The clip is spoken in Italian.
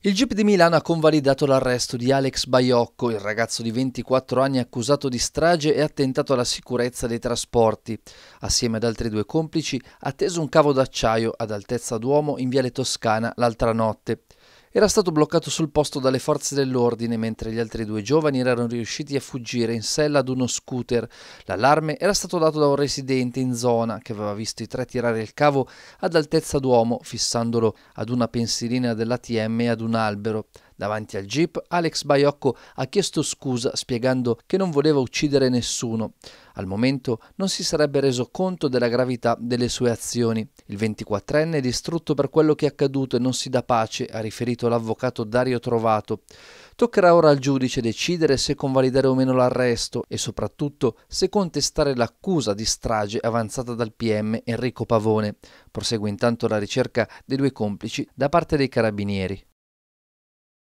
Il GIP di Milano ha convalidato l'arresto di Alex Baiocco, il ragazzo di 24 anni accusato di strage e attentato alla sicurezza dei trasporti. Assieme ad altri due complici ha teso un cavo d'acciaio ad altezza d'uomo in Viale Toscana l'altra notte era stato bloccato sul posto dalle forze dell'ordine mentre gli altri due giovani erano riusciti a fuggire in sella ad uno scooter. L'allarme era stato dato da un residente in zona che aveva visto i tre tirare il cavo ad altezza d'uomo fissandolo ad una pensilina dell'ATM e ad un albero. Davanti al jeep, Alex Baiocco ha chiesto scusa spiegando che non voleva uccidere nessuno. Al momento non si sarebbe reso conto della gravità delle sue azioni. Il 24enne è distrutto per quello che è accaduto e non si dà pace, ha riferito l'avvocato Dario Trovato. Toccherà ora al giudice decidere se convalidare o meno l'arresto e soprattutto se contestare l'accusa di strage avanzata dal PM Enrico Pavone. Prosegue intanto la ricerca dei due complici da parte dei carabinieri.